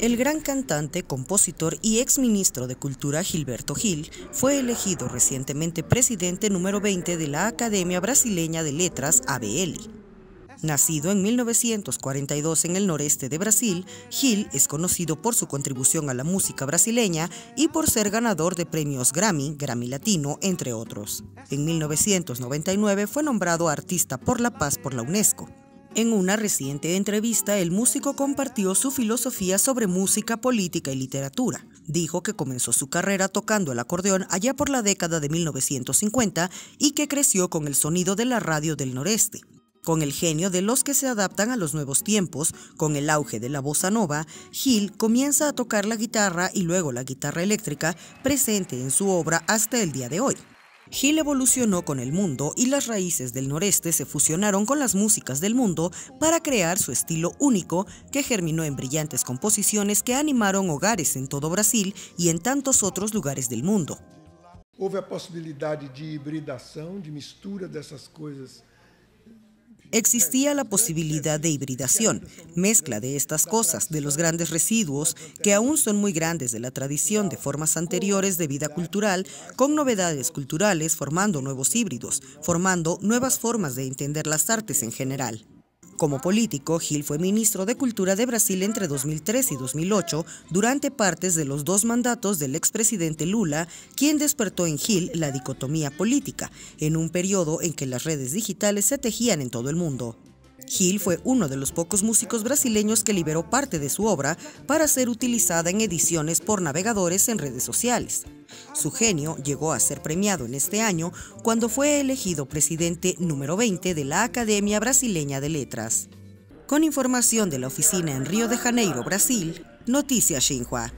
El gran cantante, compositor y exministro de Cultura Gilberto Gil fue elegido recientemente presidente número 20 de la Academia Brasileña de Letras ABL. Nacido en 1942 en el noreste de Brasil, Gil es conocido por su contribución a la música brasileña y por ser ganador de premios Grammy, Grammy Latino, entre otros. En 1999 fue nombrado Artista por la Paz por la UNESCO. En una reciente entrevista, el músico compartió su filosofía sobre música, política y literatura. Dijo que comenzó su carrera tocando el acordeón allá por la década de 1950 y que creció con el sonido de la radio del noreste con el genio de los que se adaptan a los nuevos tiempos, con el auge de la bossa nova, Gil comienza a tocar la guitarra y luego la guitarra eléctrica, presente en su obra hasta el día de hoy. Gil evolucionó con el mundo y las raíces del noreste se fusionaron con las músicas del mundo para crear su estilo único que germinó en brillantes composiciones que animaron hogares en todo Brasil y en tantos otros lugares del mundo. Houve a possibilidade de hibridação, de mistura dessas coisas existía la posibilidad de hibridación, mezcla de estas cosas, de los grandes residuos, que aún son muy grandes de la tradición de formas anteriores de vida cultural, con novedades culturales, formando nuevos híbridos, formando nuevas formas de entender las artes en general. Como político, Gil fue ministro de Cultura de Brasil entre 2003 y 2008, durante partes de los dos mandatos del expresidente Lula, quien despertó en Gil la dicotomía política, en un periodo en que las redes digitales se tejían en todo el mundo. Gil fue uno de los pocos músicos brasileños que liberó parte de su obra para ser utilizada en ediciones por navegadores en redes sociales. Su genio llegó a ser premiado en este año cuando fue elegido presidente número 20 de la Academia Brasileña de Letras. Con información de la oficina en Río de Janeiro, Brasil, Noticias Xinhua.